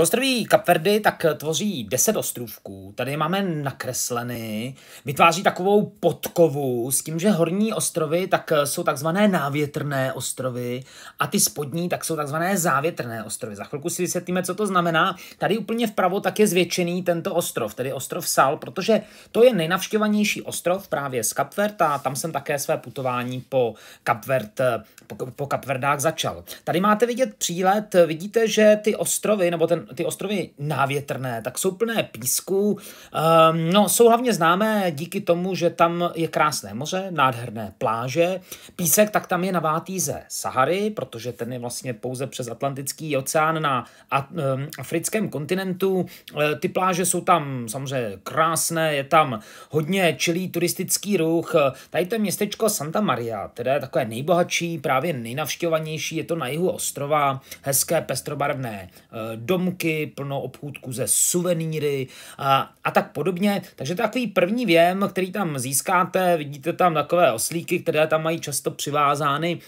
Ostroví Kapverdy tak tvoří 10 ostrůvků. Tady máme nakresleny. Vytváří takovou podkovu s tím, že horní ostrovy tak jsou takzvané návětrné ostrovy a ty spodní tak jsou takzvané závětrné ostrovy. Za chvilku si vysvětlíme, co to znamená. Tady úplně vpravo tak je zvětšený tento ostrov, tedy ostrov Sal, protože to je nejnavštěvanější ostrov právě z Kapverd a tam jsem také své putování po, Kapverd po, po Kapverdách začal. Tady máte vidět přílet, vidíte, že ty ostrovy nebo ten, ty ostrovy návětrné, tak jsou plné písku. Um, ehm, no, jsou hlavně známé díky tomu, že tam je krásné moře, nádherné pláže. Písek tak tam je na ze Sahary, protože ten je vlastně pouze přes Atlantický oceán na ehm, africkém kontinentu. Eh, ty pláže jsou tam samozřejmě krásné, je tam hodně čilý turistický ruch. Tady to je městečko Santa Maria, které je takové nejbohatší, právě nejnavštěvovanější, je to na jihu ostrova, hezké pestrobarvné eh, domy zámky, plno obchůdku ze suvenýry a, a tak podobně. Takže to je takový první věm, který tam získáte. Vidíte tam takové oslíky, které tam mají často přivázány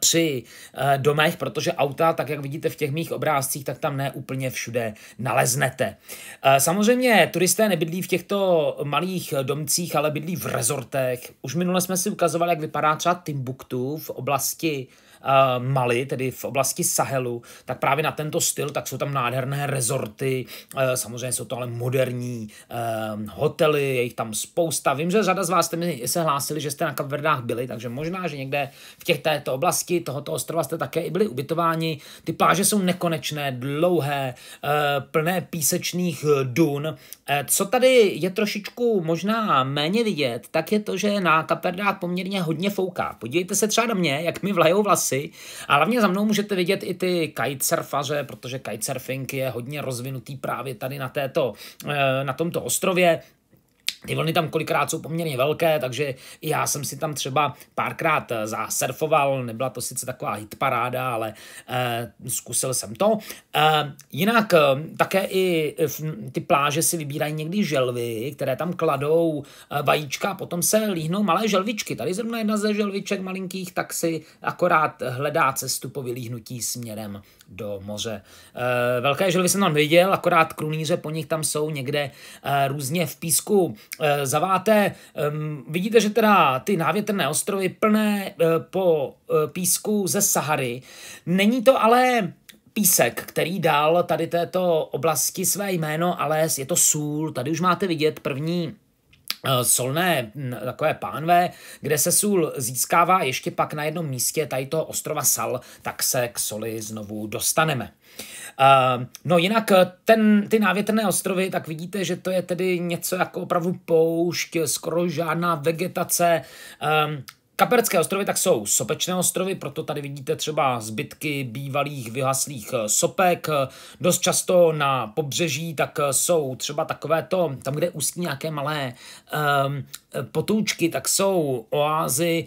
při eh, domech, protože auta, tak jak vidíte v těch mých obrázcích, tak tam ne úplně všude naleznete. Eh, samozřejmě turisté nebydlí v těchto malých domcích, ale bydlí v rezortech. Už minule jsme si ukazovali, jak vypadá třeba Timbuktu v oblasti eh, Mali, tedy v oblasti Sahelu, tak právě na tento styl, tak jsou tam nádherné rezorty, samozřejmě jsou to ale moderní hotely, je jich tam spousta. Vím, že řada z vás jste mi se hlásili, že jste na Kapverdách byli, takže možná, že někde v těch této oblasti oblasti tohoto ostrova jste také i byli ubytováni. Ty pláže jsou nekonečné, dlouhé, eh, plné písečných dun. Eh, co tady je trošičku možná méně vidět, tak je to, že na kaperdách poměrně hodně fouká. Podívejte se třeba na mě, jak mi vlajou vlasy a hlavně za mnou můžete vidět i ty kitesurfaře, protože kitesurfing je hodně rozvinutý právě tady na, této, eh, na tomto ostrově. Ty vlny tam kolikrát jsou poměrně velké, takže i já jsem si tam třeba párkrát eh, zasurfoval, nebyla to sice taková hitparáda, ale eh, zkusil jsem to. Eh, jinak eh, také i eh, v, ty pláže si vybírají někdy želvy, které tam kladou eh, vajíčka, potom se líhnou malé želvičky. Tady zrovna jedna ze želviček malinkých, tak si akorát hledá cestu po vylíhnutí směrem do moře. Eh, velké želvy jsem tam viděl, akorát krunýře po nich tam jsou někde eh, různě v písku Eh, zaváté. Ehm, vidíte, že teda ty návětrné ostrovy plné eh, po eh, písku ze Sahary. Není to ale písek, který dal tady této oblasti své jméno, ale je to sůl. Tady už máte vidět první Eh, solné takové pánve, kde se sůl získává ještě pak na jednom místě tady toho ostrova Sal, tak se k soli znovu dostaneme. Eh, no jinak eh, ten, ty návětrné ostrovy, tak vidíte, že to je tedy něco jako opravdu poušť, skoro žádná vegetace, Kaperské ostrovy tak jsou sopečné ostrovy, proto tady vidíte třeba zbytky bývalých vyhaslých eh, sopek. Dost často na pobřeží tak eh, jsou třeba takové to, tam, kde ústí nějaké malé um, potůčky, tak jsou oázy,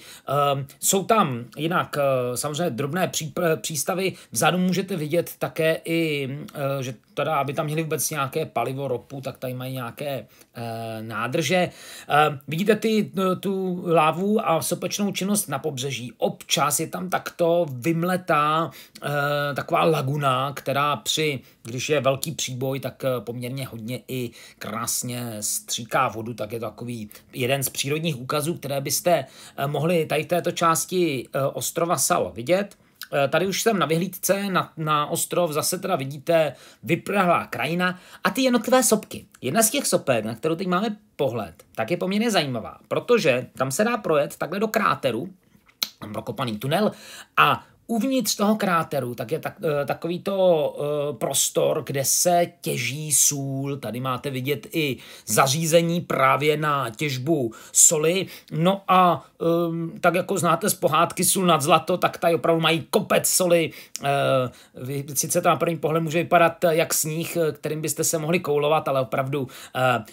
um, jsou tam jinak samozřejmě drobné pří, přístavy. Vzadu můžete vidět také i, uh, že teda, aby tam měli vůbec nějaké palivo, ropu, tak tady mají nějaké uh, nádrže. Uh, vidíte ty, tu lávu a sopečnou válečnou činnost na pobřeží. Občas je tam takto vymletá e, taková laguna, která při, když je velký příboj, tak eh, poměrně hodně i krásně stříká vodu, tak je to takový jeden z přírodních úkazů, které byste eh, mohli tady v této části ostrova Sal vidět. Eh, tady už jsem na vyhlídce, na, na ostrov, zase teda vidíte vyprahlá krajina a ty jednotlivé sopky. Jedna z těch sopek, na kterou teď máme pohled, tak je poměrně zajímavá, protože tam se dá projet takhle do kráteru, tam prokopaný tunel a uvnitř toho kráteru tak je tak, eh, takový to eh, prostor, kde se těží sůl. Tady máte vidět i zařízení právě na těžbu soli. No a ehm, tak jako znáte z pohádky Sůl nad zlato, tak tady opravdu mají kopec soli. Eh, sice to na první pohled může vypadat jak sníh, kterým byste se mohli koulovat, ale opravdu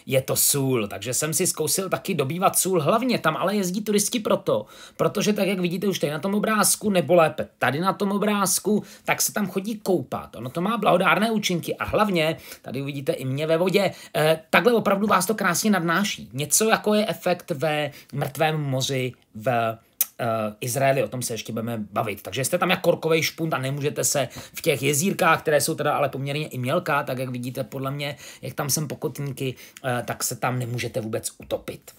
je to sůl. Takže jsem si zkousil taky dobývat sůl. Hlavně tam ale jezdí turisti proto, protože tak, jak vidíte už tady na tom obrázku, nebo lépe tady, tady na tom obrázku, tak se tam chodí koupat. Ono to má blahodárné účinky a hlavně, tady uvidíte i mě ve vodě, eh, takhle opravdu vás to krásně nadnáší. Něco jako je efekt ve mrtvém moři v uh, Izraeli, o tom se ještě budeme bavit. Takže jste tam jako korkový špunt a nemůžete se v těch jezírkách, které jsou teda ale poměrně i mělká, tak jak vidíte podle mě, jak tam jsem pokotníky, uh, tak se tam nemůžete vůbec utopit.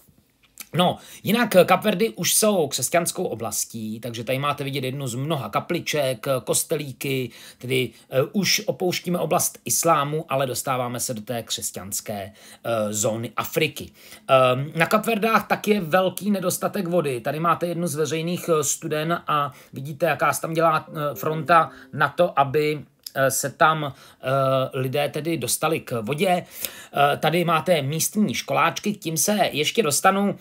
No, jinak eh, Kapverdy už jsou křesťanskou oblastí, takže tady máte vidět jednu z mnoha kapliček, eh, kostelíky, tedy eh, už opouštíme oblast islámu, ale dostáváme se do té křesťanské zóny Afriky. Ehm, na Kapverdách tak je velký nedostatek vody. Tady máte jednu z veřejných studen a vidíte, jaká se tam dělá fronta na to, aby se tam lidé tedy dostali k vodě. Tady máte místní školáčky, k tím se ještě dostanu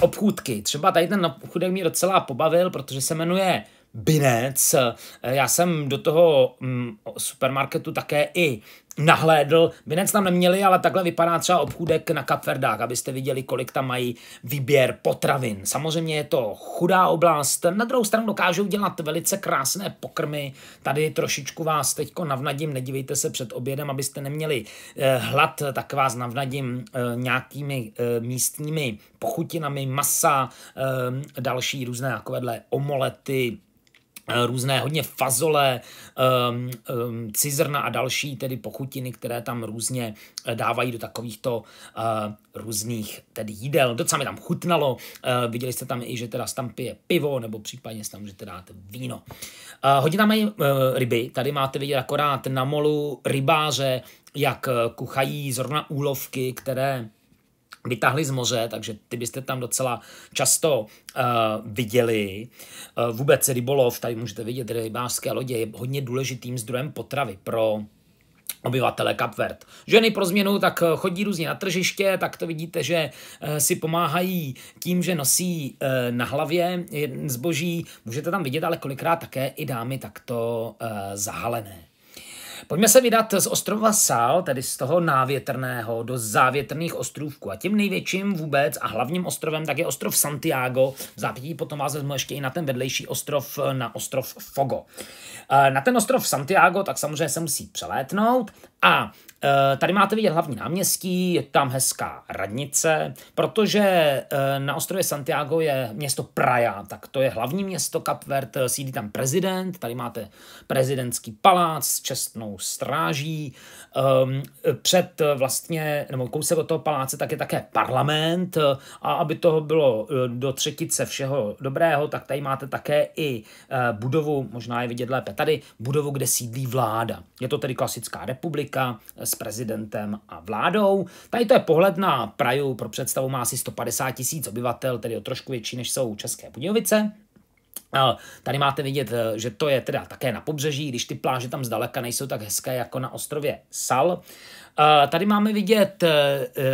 obchůdky. Třeba tady ten obchůdek mě docela pobavil, protože se jmenuje Binec. Já jsem do toho mm, supermarketu také i nahlédl. Vinec tam neměli, ale takhle vypadá třeba obchůdek na Kapverdách, abyste viděli, kolik tam mají výběr potravin. Samozřejmě je to chudá oblast, na druhou stranu dokážou dělat velice krásné pokrmy. Tady trošičku vás teďko navnadím, nedívejte se před obědem, abyste neměli eh, hlad, tak vás navnadím eh, nějakými eh, místními pochutinami, masa, další různé takovéhle omolety, Eh, různé hodně fazole, um, um, cizrna a další tedy pochutiny, které tam různě eh, dávají do takovýchto uh, různých tedy jídel. Docela mi tam chutnalo, uh, viděli jste tam i, že teda tam pije pivo, nebo případně tam můžete dát víno. Uh, hodně tam mají uh, ryby, tady máte vidět akorát na molu rybáře, jak kuchají zrovna úlovky, které vytáhli z moře, takže ty byste tam docela často uh, viděli. Uh, vůbec rybolov, tady můžete vidět, rybářské lodě je hodně důležitým zdrojem potravy pro obyvatele Kapvert. Ženy pro změnu tak eh, chodí různě na tržiště, tak to vidíte, že si pomáhají tím, že nosí na hlavě zboží. Můžete tam vidět ale kolikrát také i dámy takto zahalené. Pojďme se vydat z ostrova Sal, tedy z toho návětrného, do závětrných ostrůvků. A tím největším vůbec a hlavním ostrovem tak je ostrov Santiago. V zápětí potom vás vezmu ještě i na ten vedlejší ostrov, na ostrov Fogo. Eh, na ten ostrov Santiago tak samozřejmě se musí přelétnout a e, Tady máte vidět hlavní náměstí, je tam hezká radnice, protože e, na ostrově Santiago je město Praja, tak to je hlavní město Kapvert, sídlí tam prezident, tady máte prezidentský palác s čestnou stráží, před e, vlastně, nebo kousek od toho paláce, tak je také parlament a aby toho bylo do třetice všeho dobrého, tak tady máte také i budovu, možná je vidět lépe tady, budovu, kde sídlí vláda. Je to tedy klasická republika, politika s prezidentem a vládou. Tady to je pohled na Praju, pro představu má asi 150 tisíc obyvatel, tedy o trošku větší, než jsou České Budějovice. Eh, tady máte vidět, eh, že to je teda také na pobřeží, když ty pláže tam zdaleka nejsou tak hezké jako na ostrově Sal. Eh, tady máme vidět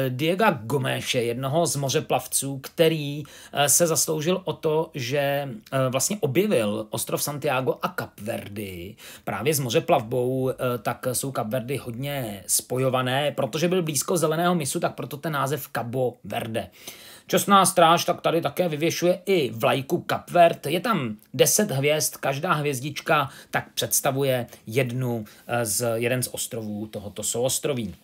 Diego Gomeše, jednoho z mořeplavců, který se zasloužil o to, že vlastně objevil ostrov Santiago a Kapverdy. Právě s mořeplavbou tak jsou Kapverdy hodně spojované, protože byl blízko zeleného misu, tak proto ten název Cabo Verde. Čestná stráž tak tady také vyvěšuje i vlajku Kapvert. Je tam 10 hvězd, každá hvězdička tak představuje jednu eh, z, jeden z ostrovů tohoto souostroví.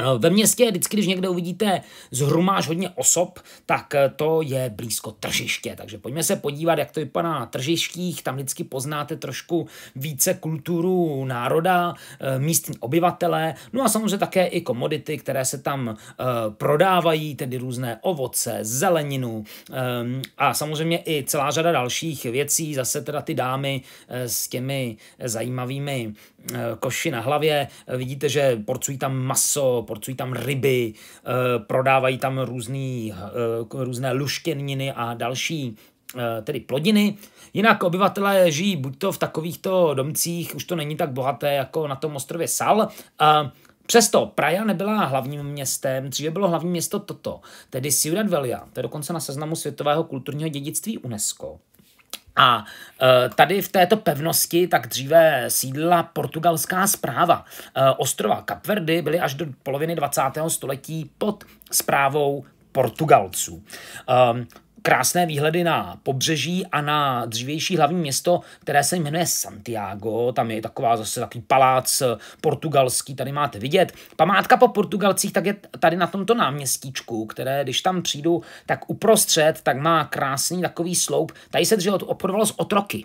Eh, ve městě vždycky, když někde uvidíte zhrumáš hodně osob, tak eh, to je blízko tržiště. Takže pojďme se podívat, jak to vypadá na tržištích. Tam vždycky poznáte trošku více kulturu národa, eh, místní obyvatele, no a samozřejmě také i komodity, které se tam prodávají, tedy různé ovoce, zeleninu a samozřejmě i celá řada dalších věcí. Zase teda ty dámy s těmi zajímavými koši na hlavě. Vidíte, že porcují tam maso, porcují tam ryby, eh, prodávají tam různý, eh, různé luštěniny a další eh, tedy plodiny. Jinak obyvatelé žijí buď to v takovýchto domcích, už to není tak bohaté jako na tom ostrově Sal, Přesto Praja nebyla hlavním městem, dříve bylo hlavní město toto, tedy Ciudad Velia, to je dokonce na seznamu světového kulturního dědictví UNESCO. A e, tady v této pevnosti tak dříve sídlila portugalská zpráva. E, ostrova Kapverdy byly až do poloviny 20. století pod zprávou Portugalců. E, krásné výhledy na pobřeží a na dřívější hlavní město, které se jmenuje Santiago. Tam je taková zase takový palác eh, portugalský, tady máte vidět. Památka po portugalcích tak je tady na tomto náměstíčku, které když tam přijdu, tak uprostřed, tak má krásný takový sloup. Tady se dříve obchodovalo s otroky.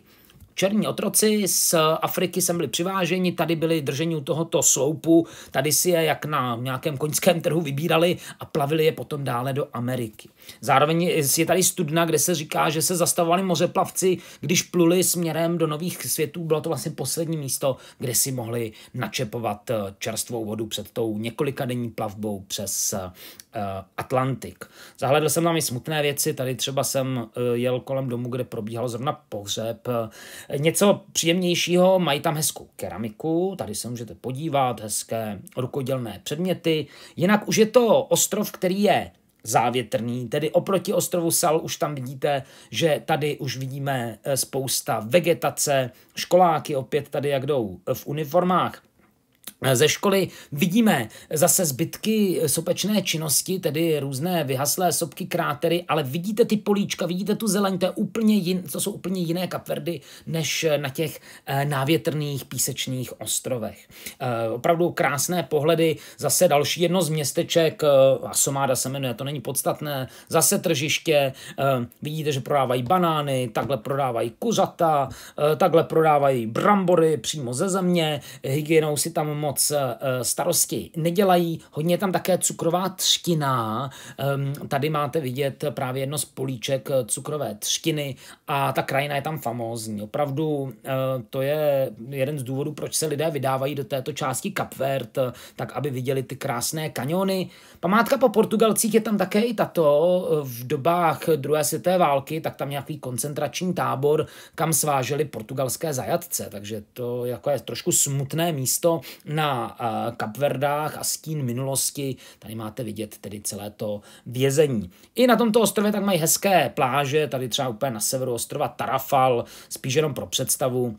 Černí otroci z Afriky sem byli přiváženi, tady byli drženi u tohoto sloupu, tady si je jak na nějakém koňském trhu vybírali a plavili je potom dále do Ameriky. Zároveň je tady studna, kde se říká, že se zastavovali mořeplavci, když pluli směrem do nových světů. Bylo to vlastně poslední místo, kde si mohli načepovat čerstvou vodu před tou několika denní plavbou přes Eh, Atlantik. Zahledl jsem tam i smutné věci, tady třeba jsem eh, jel kolem domu, kde probíhal zrovna pohřeb. Eh, něco příjemnějšího, mají tam hezkou keramiku, tady se můžete podívat, hezké rukodělné předměty. Jinak už je to ostrov, který je závětrný, tedy oproti ostrovu Sal už tam vidíte, že tady už vidíme spousta vegetace, školáky opět tady jak jdou v uniformách ze školy vidíme zase zbytky sopečné činnosti, tedy různé vyhaslé sopky, krátery, ale vidíte ty políčka, vidíte tu zeleň, to, je úplně jin, to jsou úplně jiné kapverdy než na těch eh, návětrných písečných ostrovech. Eh, opravdu krásné pohledy, zase další jedno z městeček, eh, Asomáda se jmenuje, to není podstatné, zase tržiště, vidíte, že prodávají banány, takhle prodávají kuřata, takhle prodávají brambory přímo ze země, hygienou si tam moc moc eh, starosti nedělají. Hodně je tam také cukrová třtina. Ehm, tady máte vidět právě jedno z políček eh, cukrové třtiny a ta krajina je tam famózní. Opravdu eh, to je jeden z důvodů, proč se lidé vydávají do této části Kapvert, tak aby viděli ty krásné kaniony. Památka po Portugalcích je tam také i tato. V dobách druhé světové války, tak tam nějaký koncentrační tábor, kam sváželi portugalské zajatce. Takže to jako je trošku smutné místo na na eh, Kapverdách a stín minulosti. Tady máte vidět tedy celé to vězení. I na tomto ostrově tak mají hezké pláže, tady třeba úplně na severu ostrova Tarafal, spíš jenom pro představu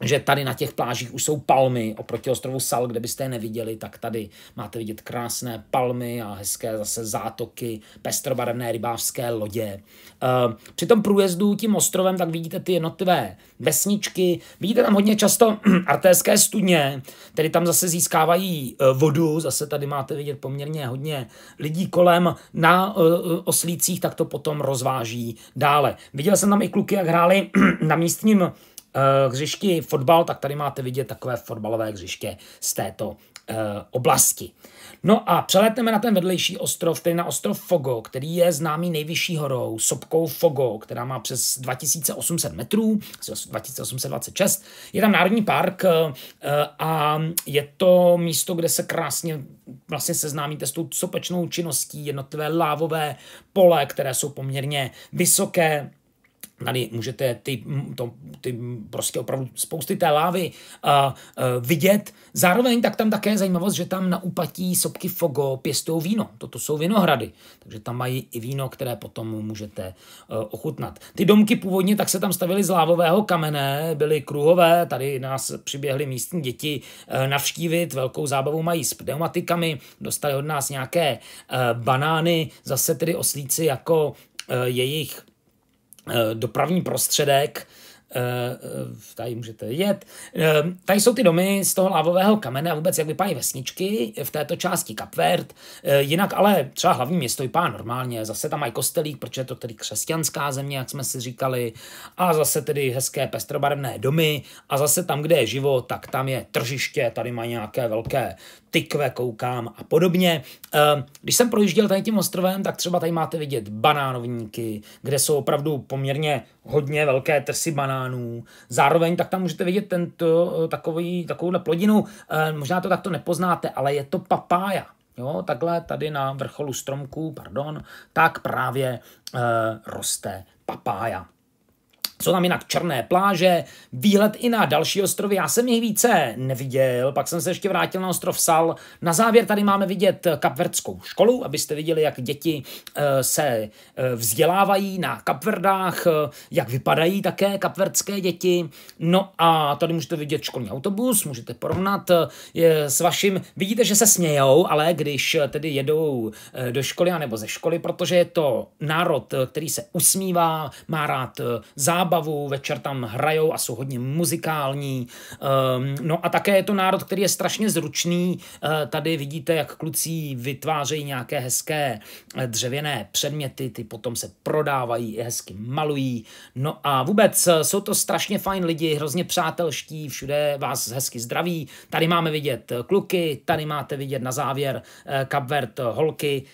že tady na těch plážích už jsou palmy, oproti ostrovu Sal, kde byste je neviděli, tak tady máte vidět krásné palmy a hezké zase zátoky, pestrobarevné rybářské lodě. Ehm, při tom průjezdu tím ostrovem tak vidíte ty jednotlivé vesničky, vidíte tam hodně často artéské studně, tedy tam zase získávají e, vodu, zase tady máte vidět poměrně hodně lidí kolem na e, oslících, tak to potom rozváží dále. Viděl jsem tam i kluky, jak hráli na místním Eh, hřišti fotbal, tak tady máte vidět takové fotbalové hřiště z této eh, oblasti. No a přelétneme na ten vedlejší ostrov, tedy na ostrov Fogo, který je známý nejvyšší horou, sopkou Fogo, která má přes 2800 metrů, 2826. Je tam národní park eh, a je to místo, kde se krásně vlastně seznámíte s tou sopečnou činností, jednotlivé lávové pole, které jsou poměrně vysoké, Tady můžete ty, to, ty prostě opravdu spousty té lávy a, uh, vidět. Zároveň tak tam také je zajímavost, že tam na úpatí sopky Fogo pěstují víno. Toto jsou vinohrady, takže tam mají i víno, které potom můžete uh, ochutnat. Ty domky původně tak se tam stavily z lávového kamene, byly kruhové, tady nás přiběhly místní děti uh, navštívit, velkou zábavu mají s pneumatikami, dostali od nás nějaké e, banány, zase tedy oslíci jako jejich Eh, dopravní prostředek, eh, eh, tady můžete vidět. Tady jsou ty domy z toho lávového kamene a vůbec jak vypadají vesničky v této části Kapvert. Jinak ale třeba hlavní město vypadá normálně. Zase tam mají kostelík, protože je to tedy křesťanská země, jak jsme si říkali. A zase tedy hezké pestrobarevné domy. A zase tam, kde je život, tak tam je tržiště, tady mají nějaké velké tykve koukám a podobně. Ehm, když jsem projížděl tady tím ostrovem, tak třeba tady máte vidět banánovníky, kde jsou opravdu poměrně hodně velké trsy banánů. Zároveň tak tam můžete vidět tento, eh, takový, takovouhle plodinu. Ehm, možná to takto nepoznáte, ale je to papája. Jo, takhle tady na vrcholu stromku, pardon, tak právě e, roste papája. Jsou tam jinak černé pláže, výhled i na další ostrovy, já jsem jich více neviděl, pak jsem se ještě vrátil na ostrov Sal. Na závěr tady máme vidět kapverdskou školu, abyste viděli, jak děti eh, se eh, vzdělávají na kapverdách, eh, jak vypadají také kapverdské děti. No a tady můžete vidět školní autobus, můžete porovnat s vaším, vidíte, že se smějou, ale když tedy jedou do školy anebo ze školy, protože je to národ, který se usmívá, má rád zábavu, zábavu, večer tam hrajou a jsou hodně muzikální. Ehm, no a také je to národ, který je strašně zručný. Eh, tady vidíte, jak kluci vytvářejí nějaké hezké eh, dřevěné předměty, ty potom se prodávají, hezky malují. No a vůbec eh, jsou to strašně fajn lidi, hrozně přátelští, všude vás hezky zdraví. Tady máme vidět kluky, tady máte vidět na závěr Kapvert holky,